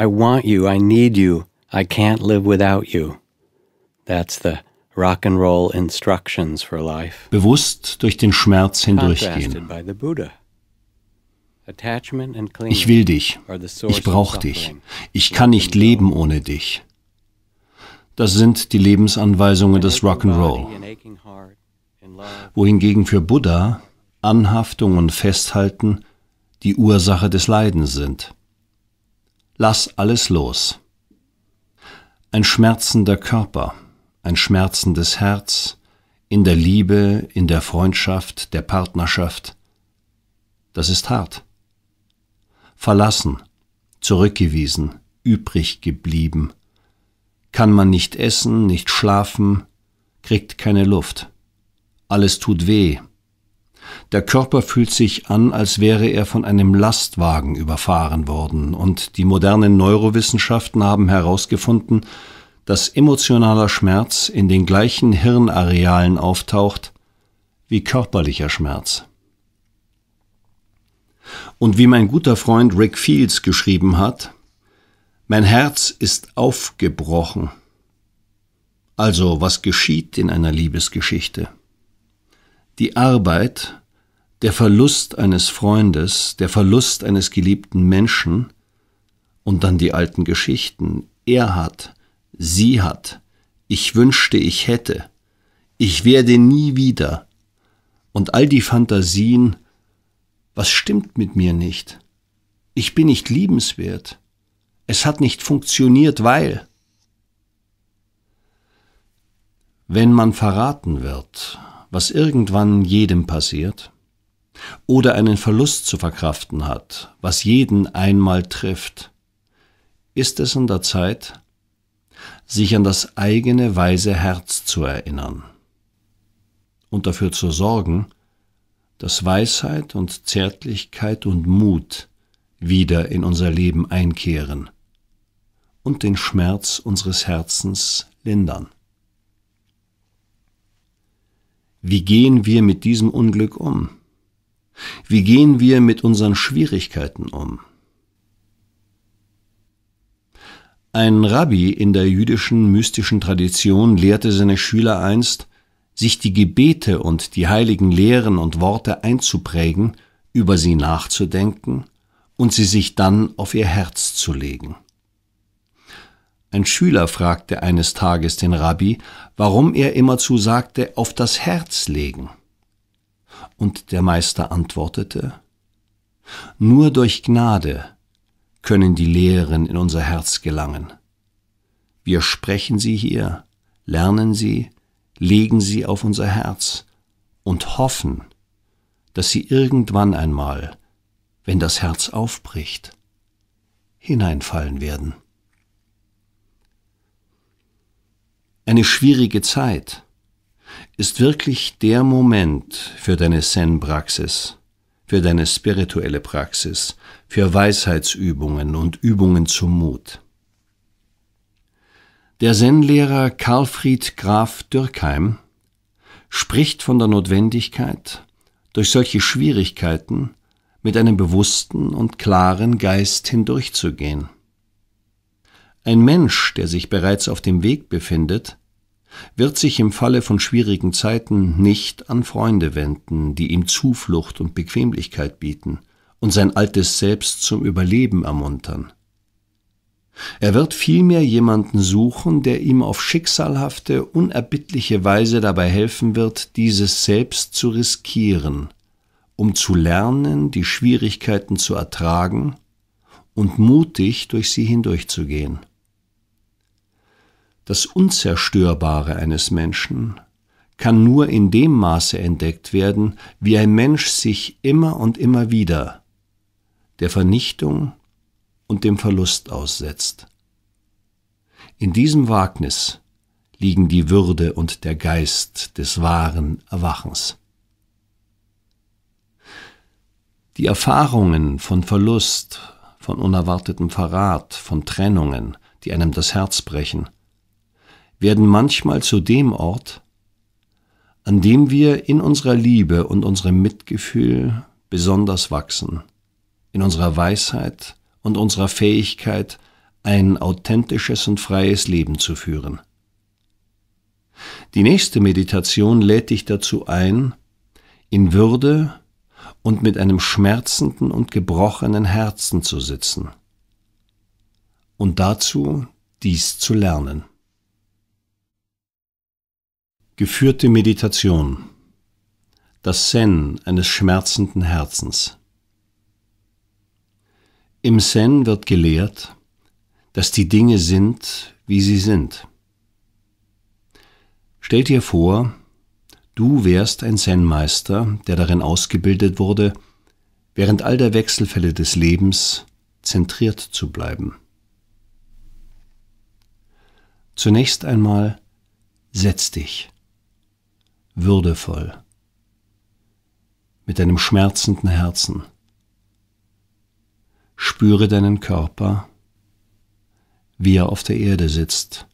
I want you, I need you, I can't live without you. That's the rock and roll instructions for life. Bewusst durch den Schmerz hindurchgehen. Ich will dich. Ich brauche dich. Ich kann nicht leben ohne dich. Das sind die Lebensanweisungen des Rock'n'Roll. Wohingegen für Buddha Anhaftung und Festhalten die Ursache des Leidens sind. Lass alles los. Ein schmerzender Körper, ein schmerzendes Herz, in der Liebe, in der Freundschaft, der Partnerschaft. Das ist hart. Verlassen, zurückgewiesen, übrig geblieben. Kann man nicht essen, nicht schlafen, kriegt keine Luft. Alles tut weh, der Körper fühlt sich an, als wäre er von einem Lastwagen überfahren worden, und die modernen Neurowissenschaften haben herausgefunden, dass emotionaler Schmerz in den gleichen Hirnarealen auftaucht wie körperlicher Schmerz. Und wie mein guter Freund Rick Fields geschrieben hat, mein Herz ist aufgebrochen. Also was geschieht in einer Liebesgeschichte? die Arbeit, der Verlust eines Freundes, der Verlust eines geliebten Menschen und dann die alten Geschichten. Er hat, sie hat, ich wünschte, ich hätte, ich werde nie wieder. Und all die Fantasien, was stimmt mit mir nicht? Ich bin nicht liebenswert. Es hat nicht funktioniert, weil. Wenn man verraten wird, was irgendwann jedem passiert, oder einen Verlust zu verkraften hat, was jeden einmal trifft, ist es an der Zeit, sich an das eigene weise Herz zu erinnern und dafür zu sorgen, dass Weisheit und Zärtlichkeit und Mut wieder in unser Leben einkehren und den Schmerz unseres Herzens lindern. Wie gehen wir mit diesem Unglück um? Wie gehen wir mit unseren Schwierigkeiten um? Ein Rabbi in der jüdischen mystischen Tradition lehrte seine Schüler einst, sich die Gebete und die heiligen Lehren und Worte einzuprägen, über sie nachzudenken und sie sich dann auf ihr Herz zu legen. Ein Schüler fragte eines Tages den Rabbi, warum er immerzu sagte, auf das Herz legen. Und der Meister antwortete, Nur durch Gnade können die Lehren in unser Herz gelangen. Wir sprechen sie hier, lernen sie, legen sie auf unser Herz und hoffen, dass sie irgendwann einmal, wenn das Herz aufbricht, hineinfallen werden. eine schwierige Zeit ist wirklich der Moment für deine Zen-Praxis, für deine spirituelle Praxis, für Weisheitsübungen und Übungen zum Mut. Der Zen-Lehrer Karlfried Graf Dürkheim spricht von der Notwendigkeit, durch solche Schwierigkeiten mit einem bewussten und klaren Geist hindurchzugehen. Ein Mensch, der sich bereits auf dem Weg befindet, wird sich im Falle von schwierigen Zeiten nicht an Freunde wenden, die ihm Zuflucht und Bequemlichkeit bieten und sein altes Selbst zum Überleben ermuntern. Er wird vielmehr jemanden suchen, der ihm auf schicksalhafte, unerbittliche Weise dabei helfen wird, dieses Selbst zu riskieren, um zu lernen, die Schwierigkeiten zu ertragen und mutig durch sie hindurchzugehen. Das Unzerstörbare eines Menschen kann nur in dem Maße entdeckt werden, wie ein Mensch sich immer und immer wieder der Vernichtung und dem Verlust aussetzt. In diesem Wagnis liegen die Würde und der Geist des wahren Erwachens. Die Erfahrungen von Verlust, von unerwartetem Verrat, von Trennungen, die einem das Herz brechen, werden manchmal zu dem Ort, an dem wir in unserer Liebe und unserem Mitgefühl besonders wachsen, in unserer Weisheit und unserer Fähigkeit, ein authentisches und freies Leben zu führen. Die nächste Meditation lädt dich dazu ein, in Würde und mit einem schmerzenden und gebrochenen Herzen zu sitzen und dazu dies zu lernen. Geführte Meditation. Das Zen eines schmerzenden Herzens. Im Zen wird gelehrt, dass die Dinge sind, wie sie sind. Stell dir vor, du wärst ein Zen-Meister, der darin ausgebildet wurde, während all der Wechselfälle des Lebens zentriert zu bleiben. Zunächst einmal setz dich würdevoll, mit einem schmerzenden Herzen. Spüre deinen Körper, wie er auf der Erde sitzt,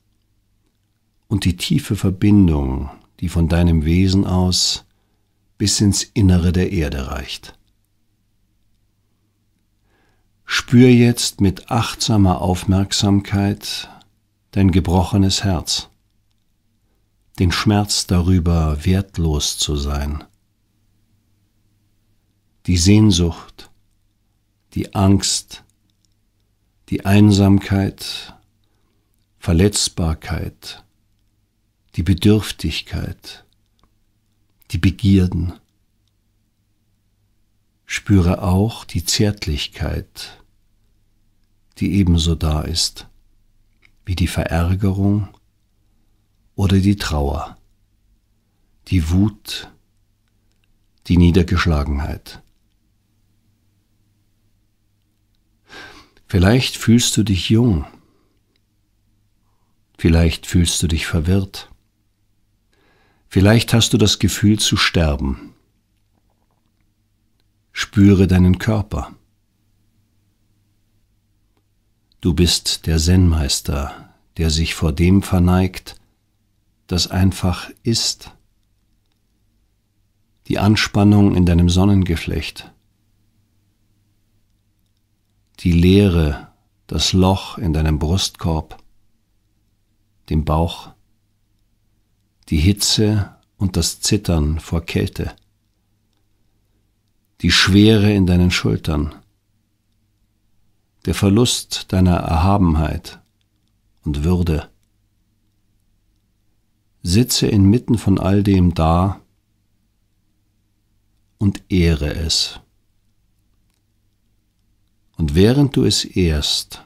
und die tiefe Verbindung, die von deinem Wesen aus bis ins Innere der Erde reicht. Spür jetzt mit achtsamer Aufmerksamkeit dein gebrochenes Herz den Schmerz darüber, wertlos zu sein, die Sehnsucht, die Angst, die Einsamkeit, Verletzbarkeit, die Bedürftigkeit, die Begierden. Spüre auch die Zärtlichkeit, die ebenso da ist, wie die Verärgerung, oder die Trauer, die Wut, die Niedergeschlagenheit. Vielleicht fühlst du dich jung, vielleicht fühlst du dich verwirrt, vielleicht hast du das Gefühl zu sterben. Spüre deinen Körper. Du bist der Zen-Meister, der sich vor dem verneigt, das einfach ist. Die Anspannung in deinem Sonnengeflecht. Die Leere, das Loch in deinem Brustkorb, dem Bauch, die Hitze und das Zittern vor Kälte, die Schwere in deinen Schultern, der Verlust deiner Erhabenheit und Würde, sitze inmitten von all dem da und ehre es. Und während du es ehrst,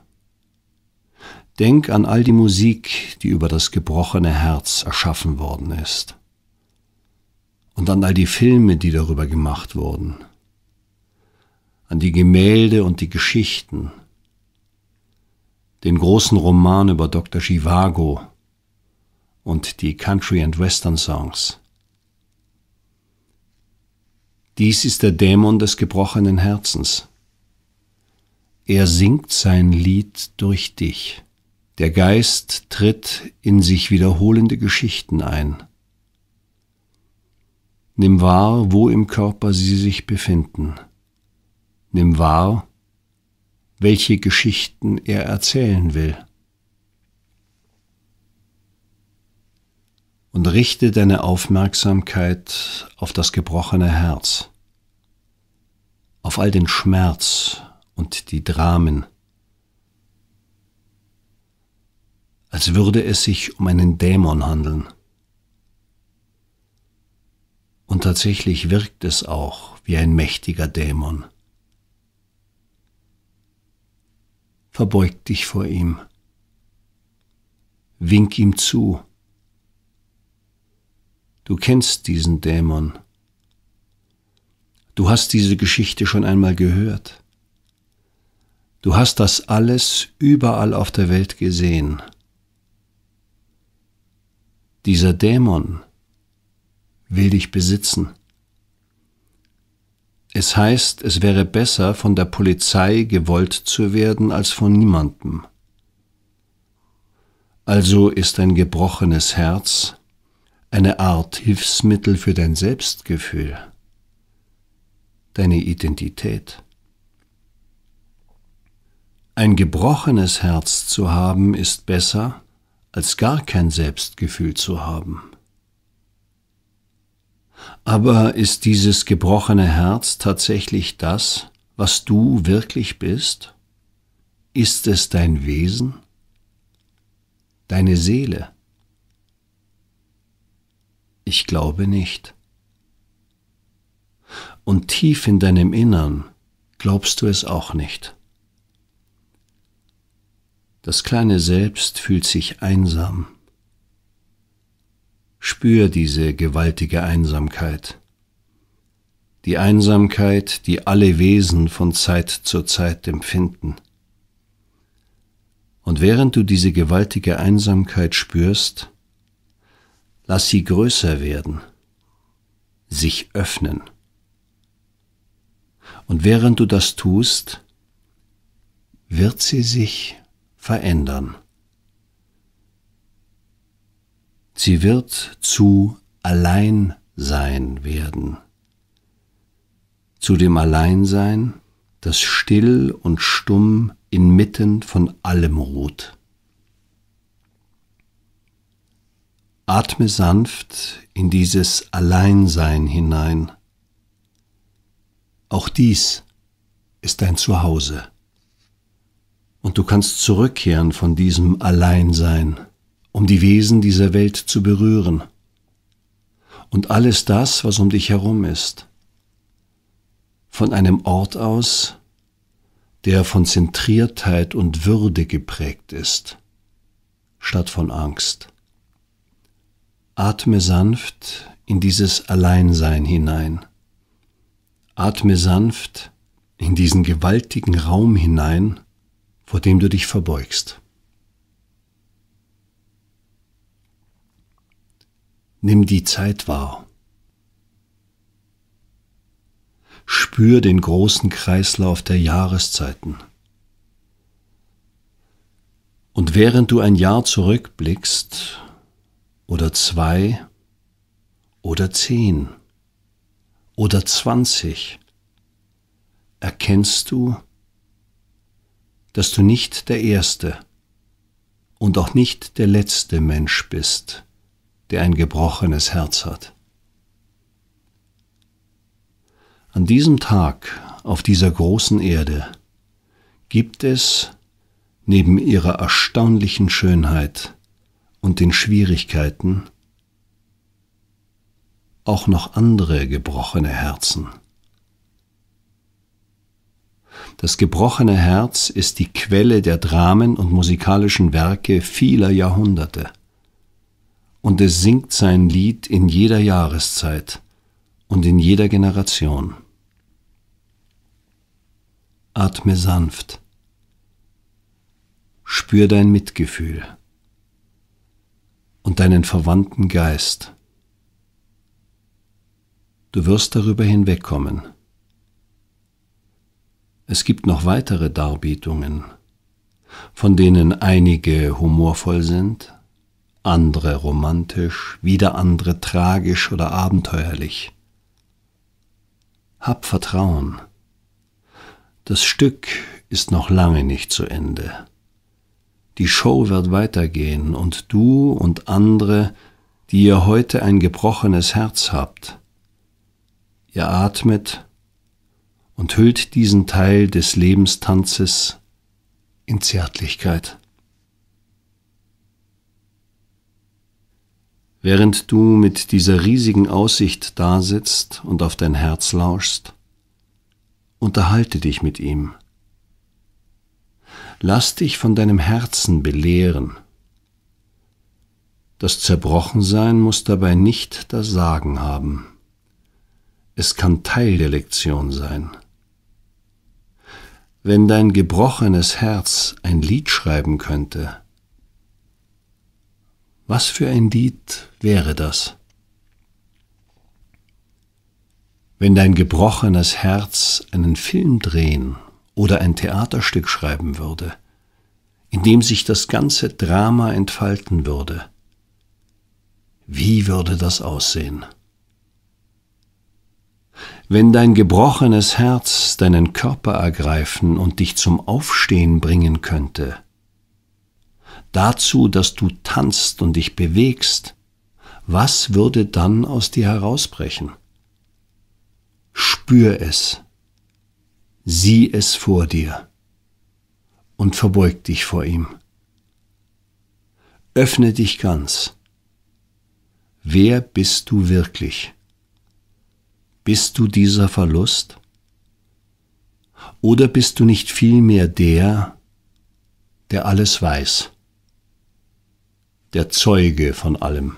denk an all die Musik, die über das gebrochene Herz erschaffen worden ist. Und an all die Filme, die darüber gemacht wurden. An die Gemälde und die Geschichten. Den großen Roman über Dr. Chivago, und die Country- and Western-Songs. Dies ist der Dämon des gebrochenen Herzens. Er singt sein Lied durch dich. Der Geist tritt in sich wiederholende Geschichten ein. Nimm wahr, wo im Körper sie sich befinden. Nimm wahr, welche Geschichten er erzählen will. und richte deine Aufmerksamkeit auf das gebrochene Herz, auf all den Schmerz und die Dramen, als würde es sich um einen Dämon handeln. Und tatsächlich wirkt es auch wie ein mächtiger Dämon. Verbeug dich vor ihm, wink ihm zu, Du kennst diesen Dämon. Du hast diese Geschichte schon einmal gehört. Du hast das alles überall auf der Welt gesehen. Dieser Dämon will dich besitzen. Es heißt, es wäre besser, von der Polizei gewollt zu werden, als von niemandem. Also ist ein gebrochenes Herz eine Art Hilfsmittel für dein Selbstgefühl, deine Identität. Ein gebrochenes Herz zu haben ist besser, als gar kein Selbstgefühl zu haben. Aber ist dieses gebrochene Herz tatsächlich das, was du wirklich bist? Ist es dein Wesen? Deine Seele? Ich glaube nicht. Und tief in deinem Innern glaubst du es auch nicht. Das kleine Selbst fühlt sich einsam. Spür diese gewaltige Einsamkeit. Die Einsamkeit, die alle Wesen von Zeit zu Zeit empfinden. Und während du diese gewaltige Einsamkeit spürst, Lass sie größer werden, sich öffnen. Und während du das tust, wird sie sich verändern. Sie wird zu Alleinsein werden. Zu dem Alleinsein, das still und stumm inmitten von allem ruht. Atme sanft in dieses Alleinsein hinein. Auch dies ist dein Zuhause. Und du kannst zurückkehren von diesem Alleinsein, um die Wesen dieser Welt zu berühren. Und alles das, was um dich herum ist. Von einem Ort aus, der von Zentriertheit und Würde geprägt ist, statt von Angst. Atme sanft in dieses Alleinsein hinein. Atme sanft in diesen gewaltigen Raum hinein, vor dem du dich verbeugst. Nimm die Zeit wahr. Spür den großen Kreislauf der Jahreszeiten. Und während du ein Jahr zurückblickst, oder zwei oder zehn oder zwanzig, erkennst du, dass du nicht der Erste und auch nicht der letzte Mensch bist, der ein gebrochenes Herz hat. An diesem Tag auf dieser großen Erde gibt es, neben ihrer erstaunlichen Schönheit, und den Schwierigkeiten auch noch andere gebrochene Herzen. Das gebrochene Herz ist die Quelle der Dramen und musikalischen Werke vieler Jahrhunderte. Und es singt sein Lied in jeder Jahreszeit und in jeder Generation. Atme sanft. Spür dein Mitgefühl und deinen verwandten Geist. Du wirst darüber hinwegkommen. Es gibt noch weitere Darbietungen, von denen einige humorvoll sind, andere romantisch, wieder andere tragisch oder abenteuerlich. Hab Vertrauen. Das Stück ist noch lange nicht zu Ende. Die Show wird weitergehen und du und andere, die ihr heute ein gebrochenes Herz habt, ihr atmet und hüllt diesen Teil des Lebenstanzes in Zärtlichkeit. Während du mit dieser riesigen Aussicht dasitzt und auf dein Herz lauschst, unterhalte dich mit ihm lass dich von deinem Herzen belehren. Das Zerbrochensein muss dabei nicht das Sagen haben. Es kann Teil der Lektion sein. Wenn dein gebrochenes Herz ein Lied schreiben könnte, was für ein Lied wäre das? Wenn dein gebrochenes Herz einen Film drehen oder ein Theaterstück schreiben würde, in dem sich das ganze Drama entfalten würde. Wie würde das aussehen? Wenn dein gebrochenes Herz deinen Körper ergreifen und dich zum Aufstehen bringen könnte, dazu, dass du tanzt und dich bewegst, was würde dann aus dir herausbrechen? Spür es sieh es vor dir und verbeug dich vor ihm. Öffne dich ganz. Wer bist du wirklich? Bist du dieser Verlust? Oder bist du nicht vielmehr der, der alles weiß, der Zeuge von allem?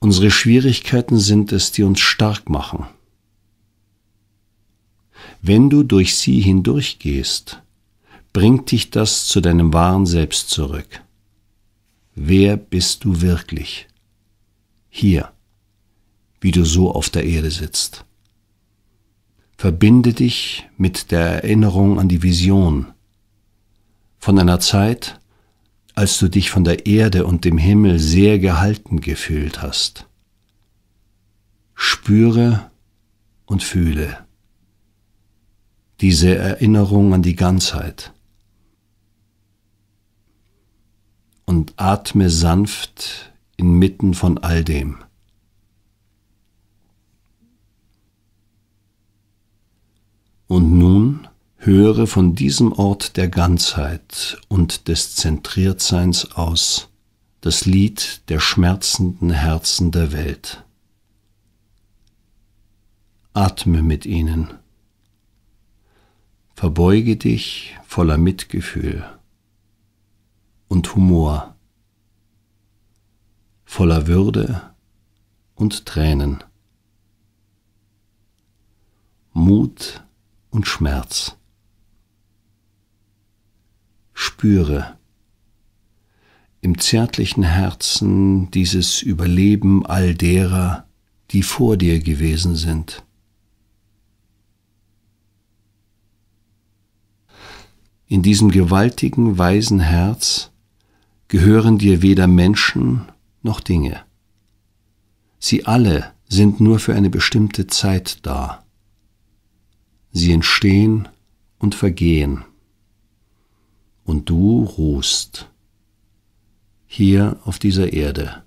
Unsere Schwierigkeiten sind es, die uns stark machen. Wenn du durch sie hindurchgehst, bringt dich das zu deinem wahren Selbst zurück. Wer bist du wirklich? Hier, wie du so auf der Erde sitzt. Verbinde dich mit der Erinnerung an die Vision von einer Zeit, als du dich von der Erde und dem Himmel sehr gehalten gefühlt hast. Spüre und fühle diese Erinnerung an die Ganzheit. Und atme sanft inmitten von all dem. Und nun höre von diesem Ort der Ganzheit und des Zentriertseins aus das Lied der schmerzenden Herzen der Welt. Atme mit ihnen. Verbeuge dich voller Mitgefühl und Humor, voller Würde und Tränen, Mut und Schmerz. Spüre im zärtlichen Herzen dieses Überleben all derer, die vor dir gewesen sind In diesem gewaltigen, weisen Herz gehören dir weder Menschen noch Dinge. Sie alle sind nur für eine bestimmte Zeit da. Sie entstehen und vergehen. Und du ruhst hier auf dieser Erde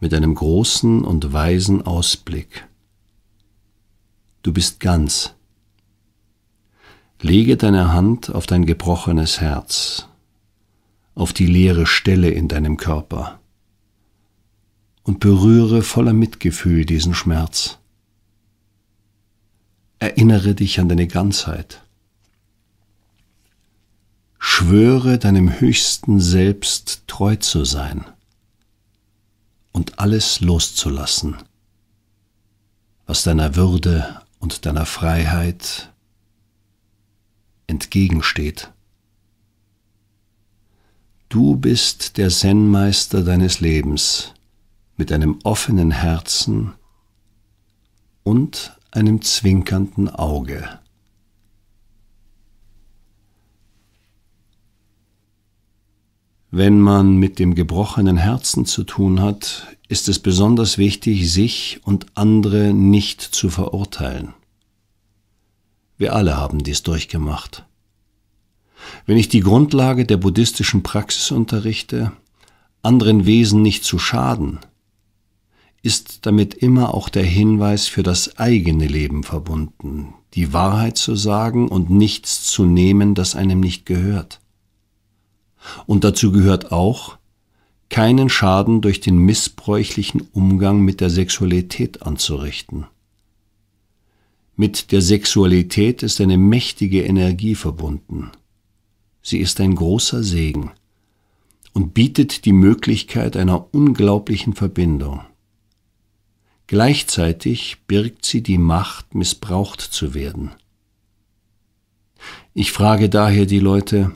mit einem großen und weisen Ausblick. Du bist ganz. Lege deine Hand auf dein gebrochenes Herz, auf die leere Stelle in deinem Körper und berühre voller Mitgefühl diesen Schmerz. Erinnere dich an deine Ganzheit. Schwöre deinem höchsten Selbst treu zu sein und alles loszulassen, was deiner Würde und deiner Freiheit entgegensteht. Du bist der Zen-Meister deines Lebens mit einem offenen Herzen und einem zwinkernden Auge. Wenn man mit dem gebrochenen Herzen zu tun hat, ist es besonders wichtig, sich und andere nicht zu verurteilen. Wir alle haben dies durchgemacht. Wenn ich die Grundlage der buddhistischen Praxis unterrichte, anderen Wesen nicht zu schaden, ist damit immer auch der Hinweis für das eigene Leben verbunden, die Wahrheit zu sagen und nichts zu nehmen, das einem nicht gehört. Und dazu gehört auch, keinen Schaden durch den missbräuchlichen Umgang mit der Sexualität anzurichten. Mit der Sexualität ist eine mächtige Energie verbunden. Sie ist ein großer Segen und bietet die Möglichkeit einer unglaublichen Verbindung. Gleichzeitig birgt sie die Macht, missbraucht zu werden. Ich frage daher die Leute,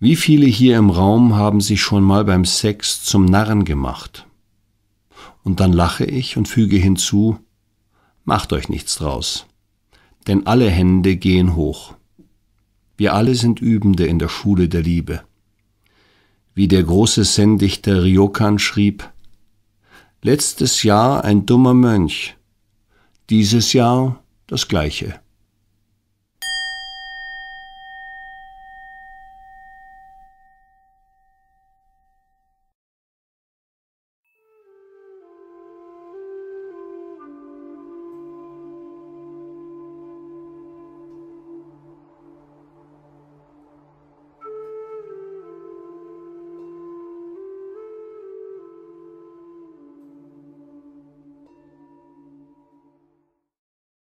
wie viele hier im Raum haben sich schon mal beim Sex zum Narren gemacht? Und dann lache ich und füge hinzu, Macht euch nichts draus, denn alle Hände gehen hoch. Wir alle sind Übende in der Schule der Liebe. Wie der große Sendichter Ryokan schrieb, Letztes Jahr ein dummer Mönch, dieses Jahr das gleiche.